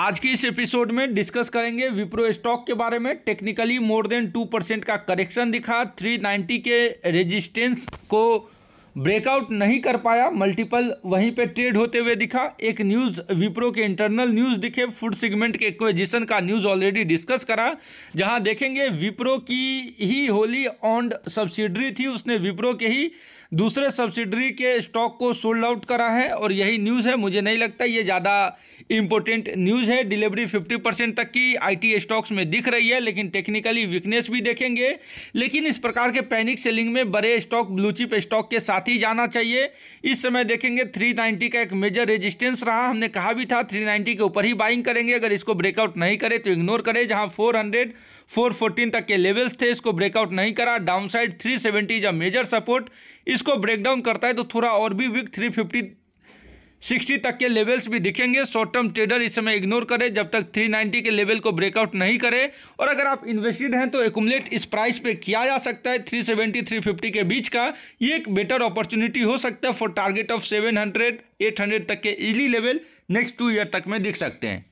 आज के इस एपिसोड में डिस्कस करेंगे विप्रो स्टॉक के बारे में technically more than two percent का करेक्शन दिखा 390 के रेजिस्टेंस को ब्रेकआउट नहीं कर पाया मल्टीपल वहीं पे ट्रेड होते हुए दिखा एक न्यूज़ विप्रो के इंटरनल न्यूज़ दिखे फूड सेगमेंट के एक्विजिशन का न्यूज़ ऑलरेडी डिस्कस करा जहां देखेंगे विप्रो की ही होली ऑन्ड सब्सिडरी थी उसने विप्रो के ही दूसरे सब्सिडरी के स्टॉक को सोल्ड आउट करा है और यही न्यूज़ है मुझे नहीं लगता ये ज़्यादा इंपॉर्टेंट न्यूज़ है डिलीवरी 50 परसेंट तक की आईटी स्टॉक्स में दिख रही है लेकिन टेक्निकली वीकनेस भी देखेंगे लेकिन इस प्रकार के पैनिक सेलिंग में बड़े स्टॉक ब्लूचिप स्टॉक के साथ ही जाना चाहिए इस समय देखेंगे थ्री का एक मेजर रेजिस्टेंस रहा हमने कहा भी था थ्री के ऊपर ही बाइंग करेंगे अगर इसको ब्रेकआउट नहीं करे तो इग्नोर करें जहाँ फोर 414 तक के लेवल्स थे इसको ब्रेकआउट नहीं करा downside 370 is a major support इस इसको ब्रेकडाउन करता है तो थोड़ा और भी वीक थ्री फिफ्टी सिक्सटी तक के लेवल्स भी दिखेंगे शॉर्ट टर्म ट्रेडर इस समय इग्नोर करें जब तक 390 के लेवल को ब्रेकआउट नहीं करे और अगर आप इन्वेस्टेड हैं तो एकुमलेट इस प्राइस पे किया जा सकता है 370 350 के बीच का ये एक बेटर अपॉर्चुनिटी हो सकता है फॉर टारगेट ऑफ 700 800 तक के easy level next two year तक में दिख सकते हैं